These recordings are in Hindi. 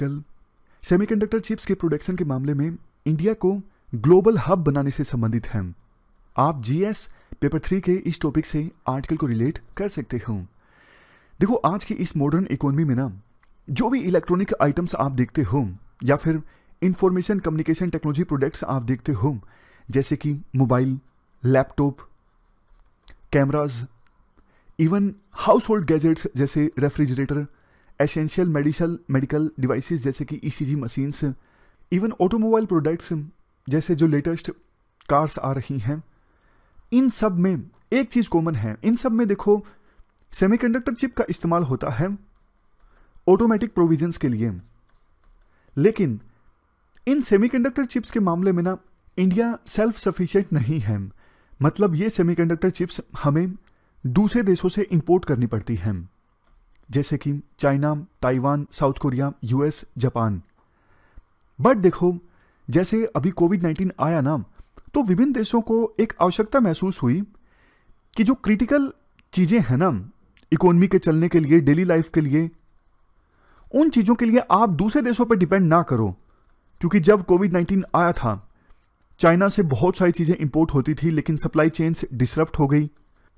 कल सेमीकंडक्टर चिप्स के प्रोडक्शन के मामले में इंडिया को ग्लोबल हब बनाने से संबंधित हैं आप जीएस पेपर थ्री के इस टॉपिक से आर्टिकल को रिलेट कर सकते हो देखो आज की इस मॉडर्न इकोनॉमी में ना जो भी इलेक्ट्रॉनिक आइटम्स आप देखते हो या फिर इंफॉर्मेशन कम्युनिकेशन टेक्नोलॉजी प्रोडक्ट्स आप देखते हो जैसे कि mobile laptop cameras even household gadgets जैसे refrigerator essential medical medical devices जैसे कि ECG machines even automobile products जैसे जो लेटेस्ट कार्स आ रही हैं इन सब में एक चीज़ कॉमन है इन सब में देखो सेमीकंडक्टर चिप का इस्तेमाल होता है ऑटोमेटिक प्रोविजंस के लिए लेकिन इन सेमीकंडक्टर चिप्स के मामले में ना इंडिया सेल्फ सफिशिएंट नहीं है मतलब ये सेमीकंडक्टर चिप्स हमें दूसरे देशों से इंपोर्ट करनी पड़ती हैं जैसे कि China Taiwan South Korea US Japan but देखो जैसे अभी कोविड नाइन्टीन आया ना तो विभिन्न देशों को एक आवश्यकता महसूस हुई कि जो क्रिटिकल चीज़ें हैं ना इकोनॉमी के चलने के लिए डेली लाइफ के लिए उन चीज़ों के लिए आप दूसरे देशों पर डिपेंड ना करो क्योंकि जब कोविड नाइन्टीन आया था चाइना से बहुत सारी चीज़ें इंपोर्ट होती थी लेकिन सप्लाई चेन्स डिसरप्ट हो गई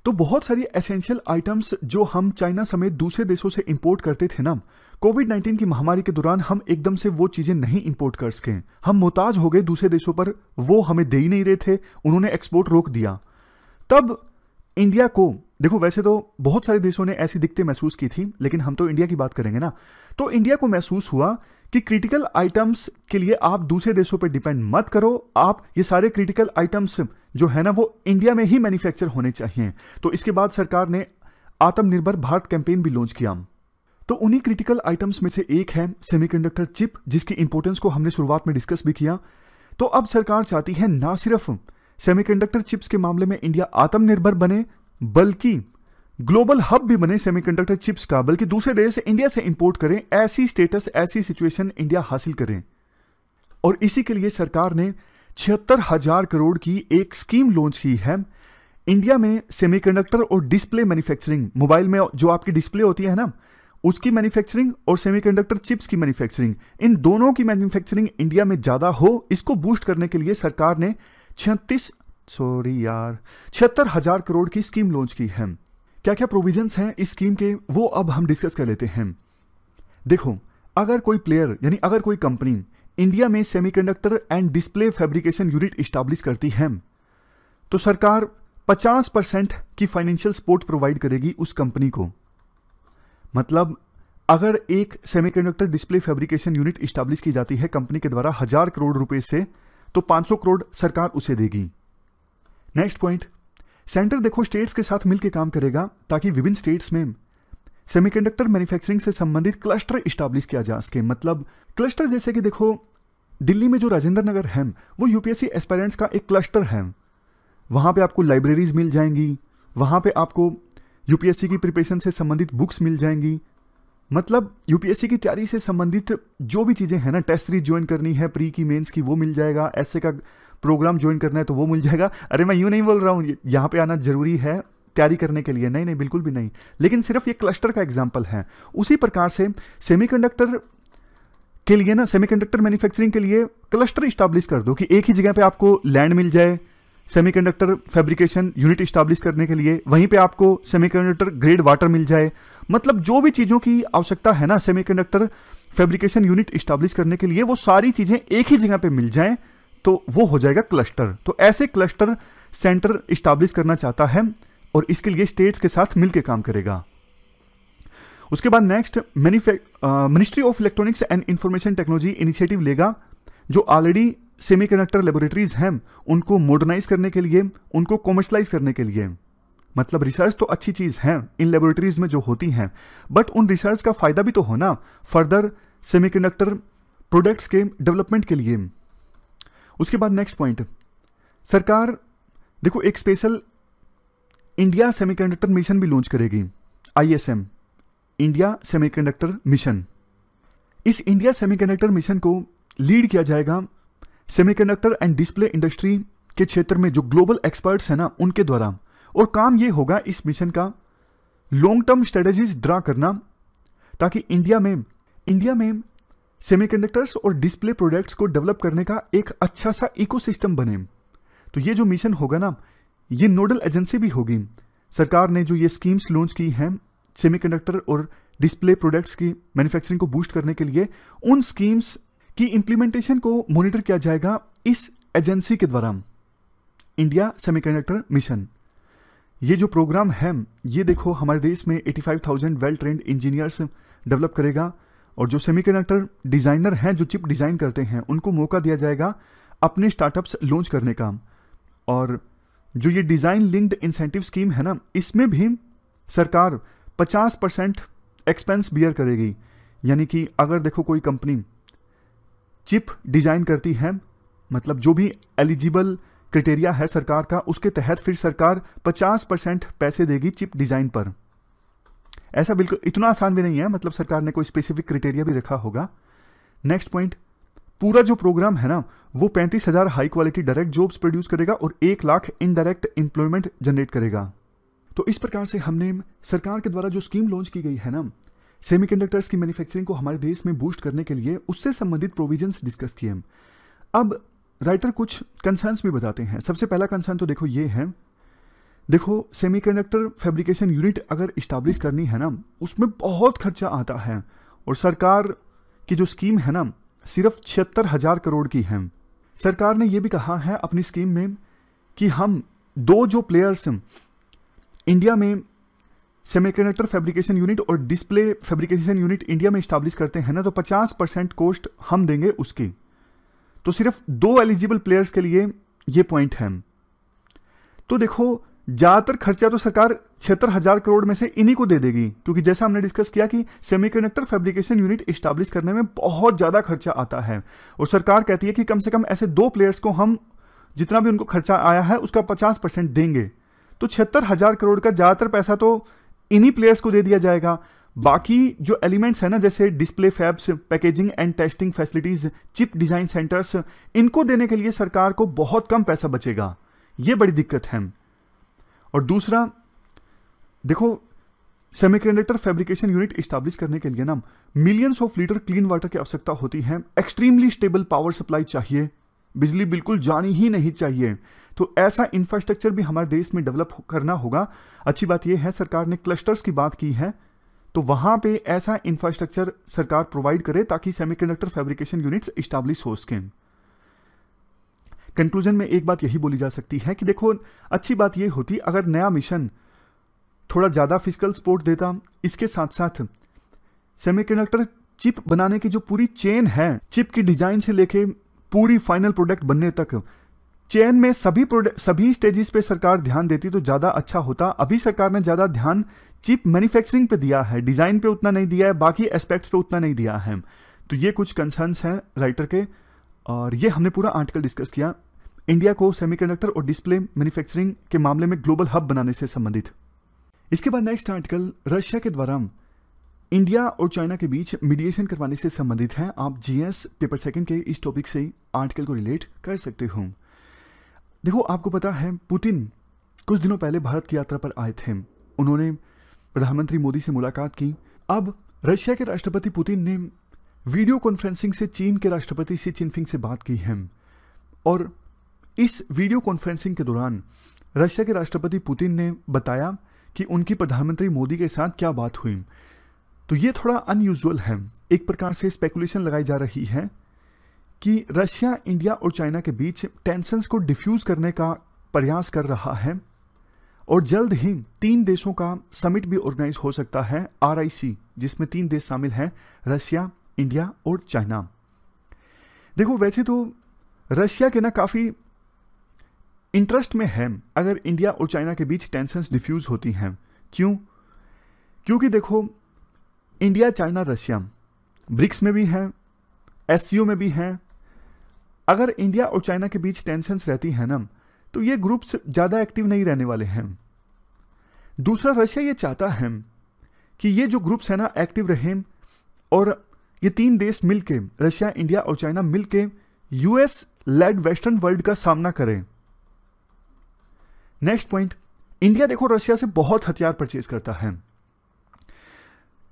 तो बहुत सारी एसेंशियल आइटम्स जो हम चाइना समेत दूसरे देशों से इंपोर्ट करते थे ना कोविड 19 की महामारी के दौरान हम एकदम से वो चीज़ें नहीं इंपोर्ट कर सके हम मोहताज हो गए दूसरे देशों पर वो हमें दे ही नहीं रहे थे उन्होंने एक्सपोर्ट रोक दिया तब इंडिया को देखो वैसे तो बहुत सारे देशों ने ऐसी दिक्कतें महसूस की थी लेकिन हम तो इंडिया की बात करेंगे ना तो इंडिया को महसूस हुआ कि क्रिटिकल आइटम्स के लिए आप दूसरे देशों पर डिपेंड मत करो आप ये सारे क्रिटिकल आइटम्स जो है ना वो इंडिया में ही मैन्युफैक्चर होने चाहिए तो इसके बाद सरकार ने आत्मनिर्भर भारत कैंपेन भी लॉन्च किया तो उन्हीं क्रिटिकल आइटम्स में से एक है सेमीकंडक्टर चिप जिसकी इंपोर्टेंस को हमने शुरुआत में डिस्कस भी किया तो अब सरकार चाहती है ना सिर्फ सेमीकंडक्टर चिप्स के मामले में इंडिया आत्मनिर्भर बने बल्कि ग्लोबल हब भी बने सेमीकंडक्टर चिप्स का बल्कि दूसरे देश इंडिया से इंपोर्ट करें ऐसी स्टेटस ऐसी सिचुएशन इंडिया हासिल करें और इसी के लिए सरकार ने छिहत्तर हजार करोड़ की एक स्कीम लॉन्च की है इंडिया में सेमीकंडक्टर और डिस्प्ले मैन्युफैक्चरिंग मोबाइल में जो आपकी डिस्प्ले होती है ना उसकी मैन्युफैक्चरिंग और सेमीकंडक्टर चिप्स की मैन्युफैक्चरिंग इन दोनों की मैन्युफैक्चरिंग इंडिया में ज़्यादा हो इसको बूस्ट करने के लिए सरकार ने छत्तीस सॉरी यार छिहत्तर हजार करोड़ की स्कीम लॉन्च की है क्या क्या प्रोविजंस हैं इस स्कीम के वो अब हम डिस्कस कर लेते हैं देखो अगर कोई प्लेयर यानी अगर कोई कंपनी इंडिया में semiconductor and display fabrication unit establish करती है तो सरकार 50 परसेंट की फाइनेंशियल सपोर्ट प्रोवाइड करेगी उस कंपनी को मतलब अगर एक semiconductor display fabrication unit establish की जाती है कंपनी के द्वारा हजार करोड़ रुपए से तो 500 करोड़ सरकार उसे देगी नेक्स्ट पॉइंट सेंटर देखो स्टेट्स के साथ मिलकर काम करेगा ताकि विभिन्न स्टेट्स में सेमीकंडक्टर मैन्युफैक्चरिंग से संबंधित क्लस्टर इस्टाब्लिश किया जा सके मतलब क्लस्टर जैसे कि देखो दिल्ली में जो राजेंद्र नगर है वो यूपीएससी एस्पायरेंट्स का एक क्लस्टर है वहाँ पे आपको लाइब्रेरीज मिल जाएंगी वहां पे आपको यूपीएससी की प्रिपरेशन से संबंधित बुक्स मिल जाएंगी मतलब यूपीएससी की तैयारी से संबंधित जो भी चीज़ें हैं ना टेस्ट सीरीज ज्वाइन करनी है प्री की मेंस की वो मिल जाएगा ऐसे का प्रोग्राम ज्वाइन करना है तो वो मिल जाएगा अरे मैं यूँ नहीं बोल रहा हूँ यहाँ पर आना ज़रूरी है तैयारी करने के लिए नहीं नहीं बिल्कुल भी नहीं लेकिन सिर्फ ये क्लस्टर का एग्जाम्पल है उसी प्रकार से सेमीकंडक्टर के लिए ना सेमीकंडक्टर मैन्युफैक्चरिंग के लिए क्लस्टर इस्टाब्लिश कर दो कि एक ही जगह पे आपको लैंड मिल जाए सेमीकंडक्टर फैब्रिकेशन यूनिट इस्टाब्लिश करने के लिए वहीं पे आपको सेमीकंडक्टर ग्रेड वाटर मिल जाए मतलब जो भी चीज़ों की आवश्यकता है ना सेमीकंडक्टर फैब्रिकेशन यूनिट इस्टाब्लिश करने के लिए वो सारी चीज़ें एक ही जगह पे मिल जाएं तो वो हो जाएगा क्लस्टर तो ऐसे क्लस्टर सेंटर इस्टाब्लिश करना चाहता है और इसके लिए स्टेट्स के साथ मिलकर काम करेगा उसके बाद next ministry of electronics and information technology initiative लेगा जो ऑलरेडी सेमीकंडक्टर लेबोरेटरीज हैं उनको मॉडर्नाइज करने के लिए उनको कॉमर्शलाइज करने के लिए मतलब रिसर्च तो अच्छी चीज़ है इन लेबोरेटरीज में जो होती हैं बट उन रिसर्च का फ़ायदा भी तो होना फर्दर सेमीकंडक्टर प्रोडक्ट्स के डेवलपमेंट के लिए उसके बाद नेक्स्ट पॉइंट सरकार देखो एक स्पेशल इंडिया सेमीकंडक्टर मिशन भी लॉन्च करेगी आईएसएम इंडिया सेमीकंडक्टर मिशन इस इंडिया सेमीकंडक्टर मिशन को लीड किया जाएगा सेमीकंडक्टर एंड डिस्प्ले इंडस्ट्री के क्षेत्र में जो ग्लोबल एक्सपर्ट्स हैं ना उनके द्वारा और काम यह होगा इस मिशन का लॉन्ग टर्म स्ट्रेटेजीज ड्रा करना ताकि इंडिया में इंडिया में सेमीकंडक्टर्स और डिस्प्ले प्रोडक्ट्स को डेवलप करने का एक अच्छा सा इकोसिस्टम बने तो ये जो मिशन होगा ना ये नोडल एजेंसी भी होगी सरकार ने जो ये स्कीम्स लॉन्च की हैं सेमीकंडक्टर और डिस्प्ले प्रोडक्ट्स की मैन्युफैक्चरिंग को बूस्ट करने के लिए उन स्कीम्स की इम्प्लीमेंटेशन को मॉनिटर किया जाएगा इस एजेंसी के द्वारा इंडिया सेमीकंडक्टर मिशन ये जो प्रोग्राम है ये देखो हमारे देश में 85,000 वेल ट्रेंड इंजीनियर्स डेवलप करेगा और जो सेमीकंडक्टर डिज़ाइनर हैं जो चिप डिज़ाइन करते हैं उनको मौका दिया जाएगा अपने स्टार्टअप्स लॉन्च करने का और जो ये डिज़ाइन लिंक्ड इंसेंटिव स्कीम है ना इसमें भी सरकार 50 परसेंट एक्सपेंस बियर करेगी यानी कि अगर देखो कोई कंपनी चिप डिज़ाइन करती है मतलब जो भी एलिजिबल क्रिटेरिया है सरकार का उसके तहत फिर सरकार 50 परसेंट पैसे देगी चिप डिज़ाइन पर ऐसा बिल्कुल इतना आसान भी नहीं है मतलब सरकार ने कोई स्पेसिफिक क्राइटेरिया भी रखा होगा नेक्स्ट पॉइंट पूरा जो प्रोग्राम है ना वो पैंतीस हज़ार high quality direct jobs produce करेगा और एक लाख इनडायरेक्ट इंप्लॉयमेंट जनरेट करेगा तो इस प्रकार से हमने सरकार के द्वारा जो स्कीम लॉन्च की गई है ना सेमीकंडक्टर्स की मैन्युफैक्चरिंग को हमारे देश में बूस्ट करने के लिए उससे संबंधित प्रोविजंस डिस्कस किए अब राइटर कुछ कंसर्न्स भी बताते हैं सबसे पहला कंसर्न तो देखो ये है देखो सेमीकंडक्टर फैब्रिकेशन यूनिट अगर इस्टाब्लिश करनी है ना उसमें बहुत खर्चा आता है और सरकार की जो स्कीम है ना सिर्फ छिहत्तर हज़ार करोड़ की है सरकार ने यह भी कहा है अपनी स्कीम में कि हम दो जो प्लेयर्स इंडिया में सेमीकंडक्टर फैब्रिकेशन यूनिट और डिस्प्ले फैब्रिकेशन यूनिट इंडिया में इस्टाब्लिश करते हैं ना तो 50 परसेंट कोस्ट हम देंगे उसकी तो सिर्फ दो एलिजिबल प्लेयर्स के लिए ये पॉइंट है तो देखो ज़्यादातर खर्चा तो सरकार छिहत्तर हज़ार करोड़ में से इन्हीं को दे देगी क्योंकि जैसा हमने डिस्कस किया कि सेमीकंडक्टर फैब्रिकेशन यूनिट स्टैब्लिश करने में बहुत ज़्यादा खर्चा आता है और सरकार कहती है कि कम से कम ऐसे दो प्लेयर्स को हम जितना भी उनको खर्चा आया है उसका पचास परसेंट देंगे तो छिहत्तर हज़ार करोड़ का ज़्यादातर पैसा तो इन्हीं प्लेयर्स को दे दिया जाएगा बाकी जो एलिमेंट्स है ना जैसे display fabs packaging and testing facilities chip design centres इनको देने के लिए सरकार को बहुत कम पैसा बचेगा ये बड़ी दिक्कत है और दूसरा देखो सेमीकंडक्टर फैब्रिकेशन यूनिट स्टाब्लिश करने के लिए ना millions of litre clean water की आवश्यकता होती है एक्सट्रीमली स्टेबल पावर सप्लाई चाहिए बिजली बिल्कुल जानी ही नहीं चाहिए तो ऐसा इंफ्रास्ट्रक्चर भी हमारे देश में डेवलप करना होगा अच्छी बात यह है सरकार ने क्लस्टर्स की बात की है तो वहां पे ऐसा इंफ्रास्ट्रक्चर सरकार प्रोवाइड करे ताकि सेमीकंडक्टर फैब्रिकेशन यूनिट्स इस्टाब्लिश हो सकें कंक्लूजन में एक बात यही बोली जा सकती है कि देखो अच्छी बात यह होती अगर नया मिशन थोड़ा ज़्यादा फिजिकल सपोर्ट देता इसके साथ साथ सेमीकंडक्टर चिप बनाने की जो पूरी चेन है चिप की डिजाइन से लेके पूरी फाइनल प्रोडक्ट बनने तक चेन में सभी प्रोडक्ट सभी स्टेजेस पे सरकार ध्यान देती तो ज़्यादा अच्छा होता अभी सरकार ने ज़्यादा ध्यान चिप मैन्युफैक्चरिंग पे दिया है डिज़ाइन पे उतना नहीं दिया है बाकी एस्पेक्ट्स पे उतना नहीं दिया है तो ये कुछ कंसर्न्स हैं राइटर के और ये हमने पूरा आर्टिकल डिस्कस किया इंडिया को सेमीकंडक्टर और डिस्प्ले मैन्युफैक्चरिंग के मामले में ग्लोबल हब बनाने से संबंधित इसके बाद नेक्स्ट आर्टिकल रशिया के द्वारा इंडिया और चाइना के बीच मीडिएशन करवाने से संबंधित है आप जीएस पेपर सेकंड के इस टॉपिक से आर्टिकल को रिलेट कर सकते हो देखो आपको पता है पुतिन कुछ दिनों पहले भारत की यात्रा पर आए थे उन्होंने प्रधानमंत्री मोदी से मुलाकात की अब रशिया के राष्ट्रपति पुतिन ने वीडियो कॉन्फ्रेंसिंग से चीन के राष्ट्रपति सी चिनफिंग से बात की है और इस वीडियो कॉन्फ्रेंसिंग के दौरान रशिया के राष्ट्रपति पुतिन ने बताया कि उनकी प्रधानमंत्री मोदी के साथ क्या बात हुई तो ये थोड़ा अनयूजल है एक प्रकार से स्पेकुलेशन लगाई जा रही है कि रशिया इंडिया और चाइना के बीच टेंशंस को डिफ्यूज करने का प्रयास कर रहा है और जल्द ही तीन देशों का समिट भी ऑर्गेनाइज हो सकता है आर जिसमें तीन देश शामिल हैं रशिया इंडिया और चाइना देखो वैसे तो रशिया के ना काफ़ी इंटरेस्ट में है अगर इंडिया और चाइना के बीच टेंशंस डिफ्यूज होती हैं क्यों क्योंकि देखो इंडिया चाइना रशिया ब्रिक्स में भी हैं एस में भी हैं अगर इंडिया और चाइना के बीच टेंशंस रहती हैं ना तो ये ग्रुप्स ज़्यादा एक्टिव नहीं रहने वाले हैं दूसरा रशिया ये चाहता है कि ये जो ग्रुप्स हैं ना एक्टिव रहें और ये तीन देश मिलके रशिया इंडिया और चाइना मिलके यूएस लेड वेस्टर्न वर्ल्ड का सामना करें नेक्स्ट पॉइंट इंडिया देखो रशिया से बहुत हथियार परचेज करता है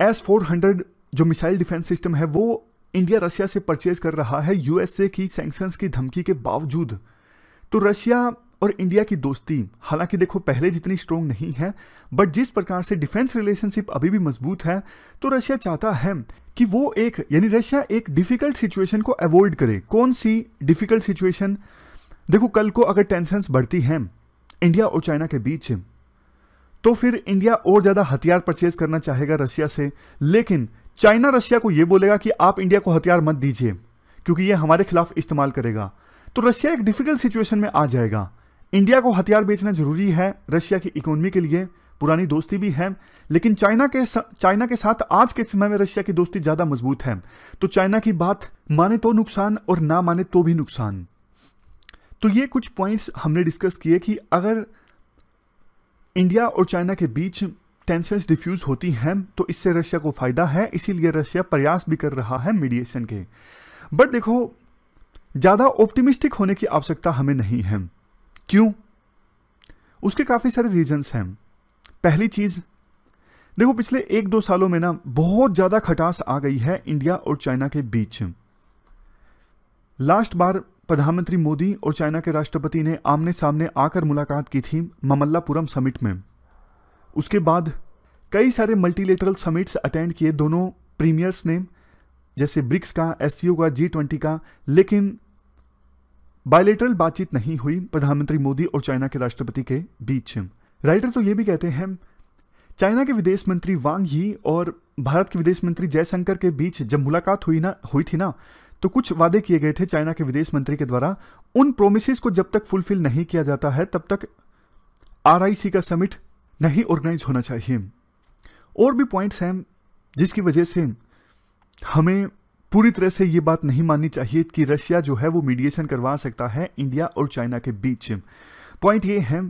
एस फोर हंड्रेड जो मिसाइल डिफेंस सिस्टम है वो इंडिया रशिया से परचेज कर रहा है यूएसए की सैंक्शंस की धमकी के बावजूद तो रशिया और इंडिया की दोस्ती हालांकि देखो पहले जितनी स्ट्रोंग नहीं है बट जिस प्रकार से डिफेंस रिलेशनशिप अभी भी मजबूत है तो रशिया चाहता है कि वो एक यानी रशिया एक डिफिकल्ट सिचुएशन को अवॉइड करे कौन सी डिफिकल्ट सिचुएशन देखो कल को अगर टेंशन बढ़ती हैं इंडिया और चाइना के बीच तो फिर इंडिया और ज़्यादा हथियार परचेज करना चाहेगा रशिया से लेकिन चाइना रशिया को यह बोलेगा कि आप इंडिया को हथियार मत दीजिए क्योंकि यह हमारे खिलाफ इस्तेमाल करेगा तो रशिया एक डिफिकल्ट सिचुएशन में आ जाएगा इंडिया को हथियार बेचना जरूरी है रशिया की इकोनॉमी के लिए पुरानी दोस्ती भी है लेकिन चाइना के चाइना के साथ आज के समय में रशिया की दोस्ती ज़्यादा मजबूत है तो चाइना की बात माने तो नुकसान और ना माने तो भी नुकसान तो ये कुछ पॉइंट्स हमने डिस्कस किए कि अगर इंडिया और चाइना के बीच टेंसेस डिफ्यूज होती हैं तो इससे रशिया को फ़ायदा है इसीलिए रशिया प्रयास भी कर रहा है मीडिएशन के बट देखो ज़्यादा ऑप्टिमिस्टिक होने की आवश्यकता हमें नहीं है क्यों उसके काफ़ी सारे रीजंस हैं पहली चीज़ देखो पिछले एक दो सालों में ना बहुत ज़्यादा खटास आ गई है इंडिया और चाइना के बीच लास्ट बार प्रधानमंत्री मोदी और चाइना के राष्ट्रपति ने आमने सामने आकर मुलाकात की थी ममल्लापुरम समिट में उसके बाद कई सारे मल्टीलेटरल समिट्स अटेंड किए दोनों प्रीमियर्स ने जैसे ब्रिक्स का एस का जी ट्वेंटी का लेकिन बायलेटरल बातचीत नहीं हुई प्रधानमंत्री मोदी और चाइना के राष्ट्रपति के बीच राइटर तो ये भी कहते हैं चाइना के विदेश मंत्री वांग ही और भारत के विदेश मंत्री जयशंकर के बीच जब मुलाकात हुई ना हुई थी ना तो कुछ वादे किए गए थे चाइना के विदेश मंत्री के द्वारा उन प्रोमिस को जब तक फुलफिल नहीं किया जाता है तब तक आरआईसी का समिट नहीं ऑर्गेनाइज होना चाहिए और भी पॉइंट्स हैं जिसकी वजह से हमें पूरी तरह से ये बात नहीं माननी चाहिए कि रशिया जो है वो मीडिएशन करवा सकता है इंडिया और चाइना के बीच पॉइंट ये है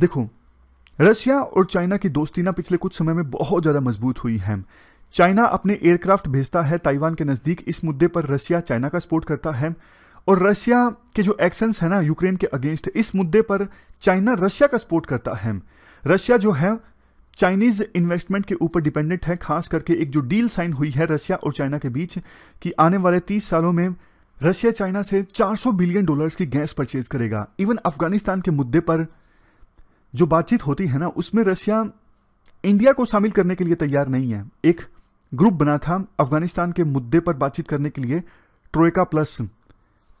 देखो रशिया और चाइना की दोस्ती ना पिछले कुछ समय में बहुत ज़्यादा मजबूत हुई है चाइना अपने एयरक्राफ्ट भेजता है ताइवान के नज़दीक इस मुद्दे पर रशिया चाइना का सपोर्ट करता है और रशिया के जो एक्शंस है ना यूक्रेन के अगेंस्ट इस मुद्दे पर चाइना रशिया का सपोर्ट करता है रशिया जो है चाइनीज इन्वेस्टमेंट के ऊपर डिपेंडेंट है खास करके एक जो डील साइन हुई है रशिया और चाइना के बीच कि आने वाले 30 सालों में रशिया चाइना से 400 बिलियन डॉलर्स की गैस परचेज करेगा इवन अफगानिस्तान के मुद्दे पर जो बातचीत होती है ना उसमें रशिया इंडिया को शामिल करने के लिए तैयार नहीं है एक ग्रुप बना था अफगानिस्तान के मुद्दे पर बातचीत करने के लिए ट्रोयका प्लस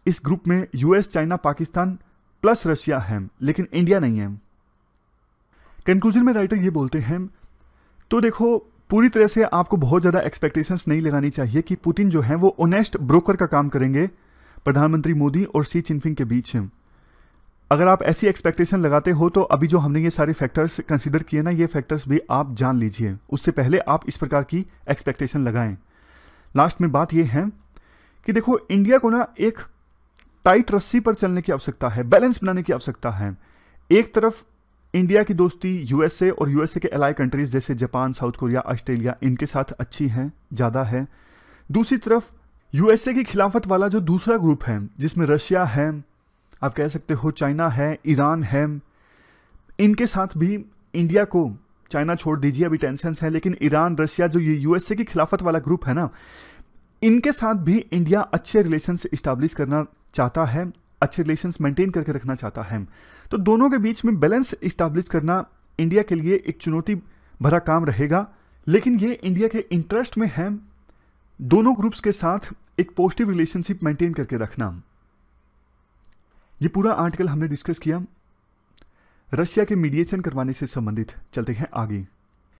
इस ग्रुप में US China Pakistan plus Russia है लेकिन इंडिया नहीं है कंक्लूजन में राइटर ये बोलते हैं तो देखो पूरी तरह से आपको बहुत ज़्यादा एक्सपेक्टेशंस नहीं लगानी चाहिए कि पुतिन जो है वो ओनेस्ट ब्रोकर का काम करेंगे प्रधानमंत्री मोदी और सी चिनफिंग के बीच अगर आप ऐसी एक्सपेक्टेशन लगाते हो तो अभी जो हमने ये सारे फैक्टर्स कंसिडर किए ना ये फैक्टर्स भी आप जान लीजिए उससे पहले आप इस प्रकार की एक्सपेक्टेशन लगाएं लास्ट में बात ये है कि देखो इंडिया को ना एक टाइट रस्सी पर चलने की आवश्यकता है बैलेंस बनाने की आवश्यकता है एक तरफ इंडिया की दोस्ती यूएसए और यूएसए के अलाई कंट्रीज जैसे जापान साउथ कोरिया ऑस्ट्रेलिया इनके साथ अच्छी हैं ज़्यादा है दूसरी तरफ यूएसए की खिलाफत वाला जो दूसरा ग्रुप है जिसमें रशिया है आप कह सकते हो चाइना है ईरान है इनके साथ भी इंडिया को चाइना छोड़ दीजिए अभी टेंशन है लेकिन ईरान रशिया जो ये यूएसए की खिलाफत वाला ग्रुप है ना इनके साथ भी इंडिया अच्छे रिलेशन इस्टाब्लिश करना चाहता है अच्छे रिलेशन मेंटेन करके रखना चाहता है तो दोनों के बीच में बैलेंस इस्टाब्लिश करना इंडिया के लिए एक चुनौती भरा काम रहेगा लेकिन ये इंडिया के इंटरेस्ट में है दोनों ग्रुप्स के साथ एक पॉजिटिव रिलेशनशिप मेंटेन करके रखना ये पूरा आर्टिकल हमने डिस्कस किया रशिया के मीडिएशन करवाने से संबंधित चलते हैं आगे